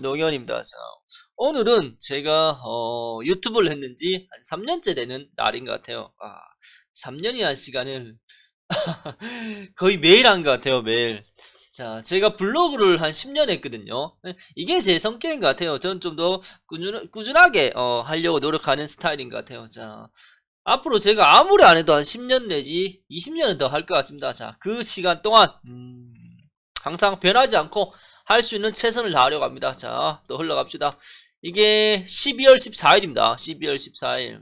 농현입니다 오늘은 제가 어, 유튜브를 했는지 한 3년째 되는 날인 것 같아요. 아, 3년이란 시간을 거의 매일 한 것 같아요. 매일. 자, 제가 블로그를 한 10년 했거든요. 네, 이게 제 성격인 것 같아요. 저는 좀 더 꾸준하게 어, 하려고 노력하는 스타일인 것 같아요. 자, 앞으로 제가 아무리 안 해도 한 10년 내지 20년은 더 할 것 같습니다. 자, 그 시간 동안 음, 항상 변하지 않고 할수 있는 최선을 다하려고 합니다. 자, 또 흘러갑시다. 이게 12월 14일입니다. 12월 14일.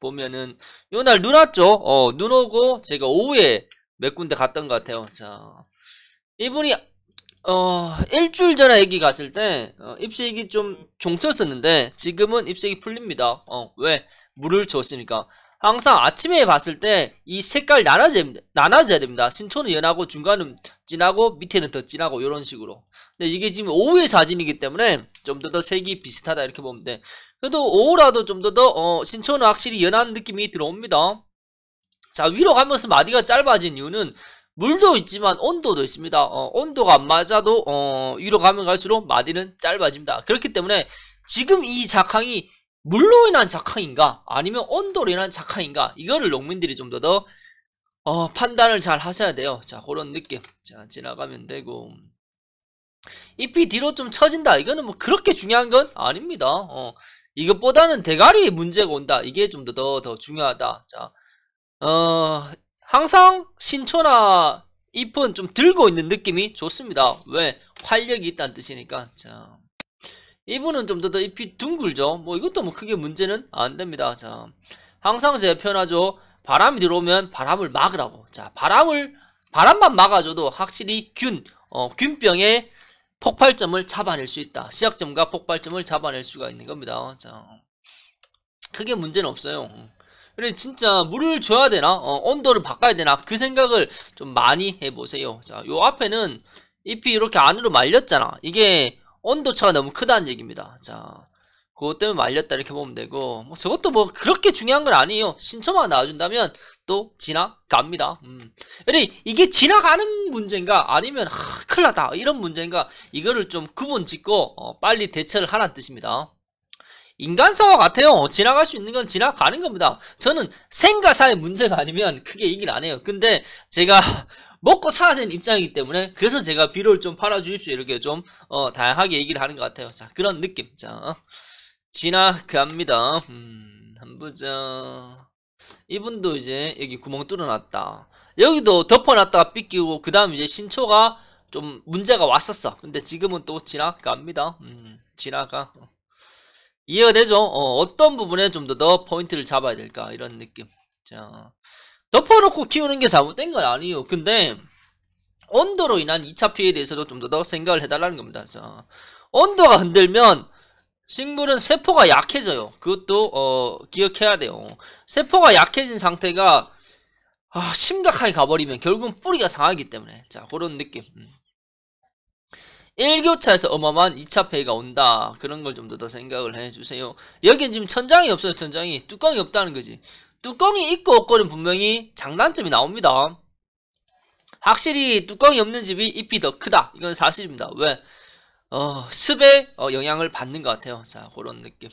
보면은 요 날 눈 왔죠? 어, 눈 오고 제가 오후에 몇 군데 갔던 것 같아요. 자. 이분이 어, 일주일 전에 애기 갔을 때 어, 입식이 좀 종쳤었는데 지금은 입식이 풀립니다. 어, 왜? 물을 줬으니까. 항상 아침에 봤을 때 이 색깔 나눠져야 됩니다. 나눠져야 됩니다. 신촌은 연하고 중간은 진하고 밑에는 더 진하고 이런 식으로. 근데 이게 지금 오후의 사진이기 때문에 좀 더 더 색이 비슷하다 이렇게 보면 돼. 그래도 오후라도 좀 더더 어, 신촌은 확실히 연한 느낌이 들어옵니다. 자 위로 가면서 마디가 짧아진 이유는 물도 있지만 온도도 있습니다. 어, 온도가 안 맞아도 어, 위로 가면 갈수록 마디는 짧아집니다. 그렇기 때문에 지금 이 작황이 물로 인한 작황인가 아니면 온도로 인한 작황인가 이거를 농민들이 좀 더더 어, 판단을 잘 하셔야 돼요 자 그런 느낌 자 지나가면 되고 잎이 뒤로 좀 처진다 이거는 뭐 그렇게 중요한 건 아닙니다 어, 이것보다는 대가리 문제가 온다 이게 좀 더 더 더 중요하다 자 어, 항상 신초나 잎은 좀 들고 있는 느낌이 좋습니다 왜 활력이 있다는 뜻이니까 자 이분은 좀더 잎이 둥글죠. 뭐 이것도 뭐 크게 문제는 안 됩니다. 자, 항상 제가 표현하죠. 바람이 들어오면 바람을 막으라고. 자, 바람을 바람만 막아줘도 확실히 균, 어, 균병의 폭발점을 잡아낼 수 있다. 시작점과 폭발점을 잡아낼 수가 있는 겁니다. 자, 크게 문제는 없어요. 그래 진짜 물을 줘야 되나 어, 온도를 바꿔야 되나 그 생각을 좀 많이 해보세요 자요 앞에는 잎이 이렇게 안으로 말렸잖아 이게 온도차가 너무 크다는 얘기입니다 자 그것 때문에 말렸다 이렇게 보면 되고 뭐 저것도 뭐 그렇게 중요한 건 아니에요 신청만 나와준다면 또 지나갑니다 음. 이게 지나가는 문제인가 아니면 하, 큰일 났다 이런 문제인가 이거를 좀 구분 짓고 어, 빨리 대처를 하라는 뜻입니다 인간사와 같아요. 지나갈 수 있는 건 지나가는 겁니다. 저는 생과사의 문제가 아니면 크게 얘기를 안 해요. 근데 제가 먹고 사야 되는 입장이기 때문에 그래서 제가 비료를 좀 팔아주십시오. 이렇게 좀 어, 다양하게 얘기를 하는 것 같아요. 자 그런 느낌. 자 지나갑니다. 음, 한 보자. 이분도 이제 여기 구멍 뚫어놨다. 여기도 덮어놨다가 삐끼고 그 다음 이제 신초가 좀 문제가 왔었어. 근데 지금은 또 지나갑니다. 음, 지나가. 이해가 되죠? 어, 떤 부분에 좀 더 더 포인트를 잡아야 될까 이런 느낌 자 덮어놓고 키우는 게 잘못된 건 아니에요 근데 온도로 인한 2차 피해에 대해서도 좀 더 더 생각을 해달라는 겁니다 그 온도가 흔들면 식물은 세포가 약해져요 그것도 어, 기억해야 돼요 세포가 약해진 상태가 아, 심각하게 가버리면 결국은 뿌리가 상하기 때문에 자 그런 느낌 음. 1교차에서 어마어마한 2차 페이가 온다. 그런 걸좀 더 생각을 해주세요. 여기 지금 천장이 없어요. 천장이. 뚜껑이 없다는 거지. 뚜껑이 있고 없고는 분명히 장단점이 나옵니다. 확실히 뚜껑이 없는 집이 잎이 더 크다. 이건 사실입니다. 왜? 어, 습에 어, 영향을 받는 것 같아요. 자, 그런 느낌.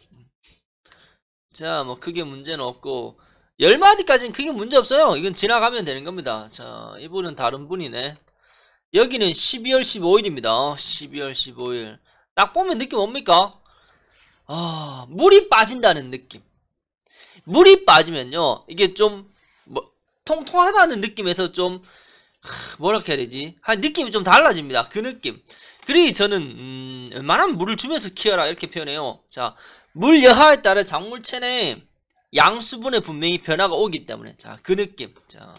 자, 뭐 크게 문제는 없고 열마디까지는 크게 문제 없어요. 이건 지나가면 되는 겁니다. 자, 이분은 다른 분이네. 여기는 12월 15일입니다 12월 15일 딱 보면 느낌 뭡니까? 아 물이 빠진다는 느낌 물이 빠지면요 이게 좀 뭐, 통통하다는 느낌에서 좀 뭐라 해야 되지? 한 느낌이 좀 달라집니다 그 느낌 그리 저는 음, 웬만하면 물을 주면서 키워라 이렇게 표현해요 자물 여하에 따라 작물체내 양수분의 분명히 변화가 오기 때문에 자그 느낌 자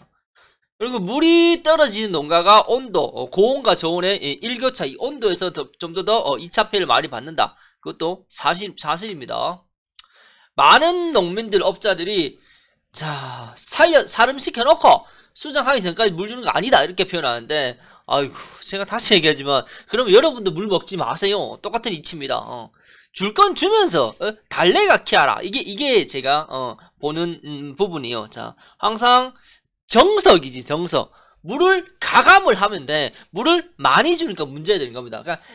그리고 물이 떨어지는 농가가 온도, 어, 고온과 저온의 예, 일교차, 이 온도에서 좀 더더 더, 어, 차폐를 많이 받는다. 그것도 사실, 사실입니다. 많은 농민들, 업자들이 자, 살려, 사름시켜놓고 수정하기 전까지 물 주는 거 아니다. 이렇게 표현하는데, 아이고, 제가 다시 얘기하지만, 그럼 여러분도 물 먹지 마세요. 똑같은 이치입니다. 어. 줄건 주면서 어? 달래가 키하라 이게 이게 제가 어, 보는 음, 부분이요. 자 항상 정석이지 정석 물을 가감을 하면 돼 물을 많이 주니까 문제가 되는 겁니다 그러니까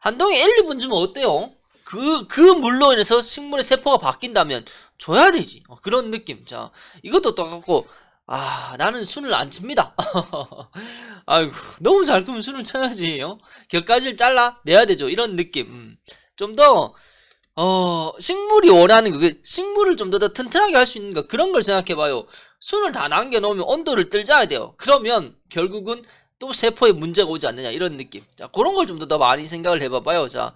한동에 1, 2분 주면 어때요? 그, 그 물로 인해서 식물의 세포가 바뀐다면 줘야 되지 어, 그런 느낌 자 이것도 똑같고 아 나는 순을 안 칩니다 아이고 너무 잘 크면 순을 쳐야지 요 어? 격가지를 잘라 내야 되죠 이런 느낌 음, 좀더 어, 식물이 원하는 그 식물을 좀 더 튼튼하게 할 수 있는 가 그런 걸 생각해봐요 순을 다 남겨놓으면 온도를 떨자야 돼요. 그러면 결국은 또 세포에 문제가 오지 않느냐 이런 느낌. 자, 그런 걸 좀 더 많이 생각을 해봐봐요. 자,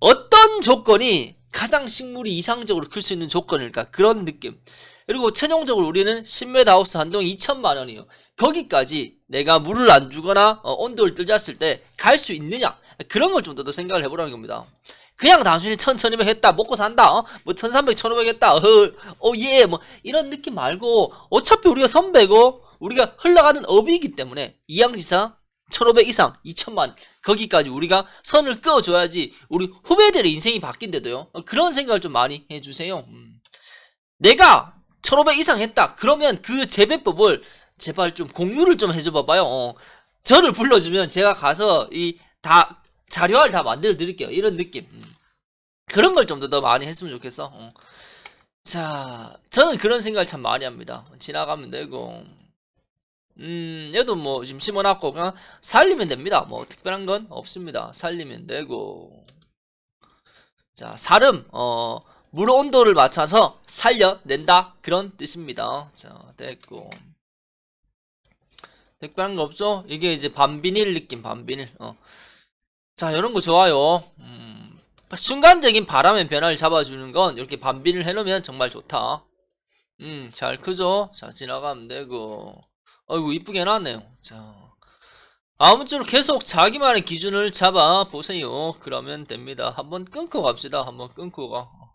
어떤 조건이 가장 식물이 이상적으로 클 수 있는 조건일까 그런 느낌. 그리고 최종적으로 우리는 10m 하우스 한동 2천만 원이요. 에 거기까지 내가 물을 안 주거나 어, 온도를 떨졌을 때 갈 수 있느냐 그런 걸 좀 더 생각을 해보라는 겁니다. 그냥 단순히 천천히면 했다 먹고 산다 어? 뭐 천삼백 천오백 했다 어예 어, 예. 뭐 이런 느낌 말고 어차피 우리가 선배고 우리가 흘러가는 업이기 때문에 이양지사 1500 이상 2천만 거기까지 우리가 선을 끄어줘야지 우리 후배들의 인생이 바뀐데도요 어, 그런 생각을 좀 많이 해주세요 음. 내가 1500 이상 했다 그러면 그 재배법을 제발 좀 공유를 좀 해줘 봐봐요 어. 저를 불러주면 제가 가서 이다 자료화를 다 만들어 드릴게요. 이런 느낌. 음. 그런 걸 좀 더 많이 했으면 좋겠어. 어. 자, 저는 그런 생각을 참 많이 합니다. 지나가면 되고. 음, 얘도 뭐 지금 심어놨고 그냥 살리면 됩니다. 뭐 특별한 건 없습니다. 살리면 되고. 자, 사음 어, 물 온도를 맞춰서 살려낸다. 그런 뜻입니다. 자, 됐고. 특별한 거 없죠? 이게 이제 반비닐 느낌, 반비닐. 어. 자 이런 거 좋아요 음, 순간적인 바람의 변화를 잡아주는 건 이렇게 반비를 해놓으면 정말 좋다 음잘 크죠 자 지나가면 되고 어이구 이쁘게 나왔네요 자 아무쪼록 계속 자기만의 기준을 잡아 보세요 그러면 됩니다 한번 끊고 갑시다 한번 끊고 가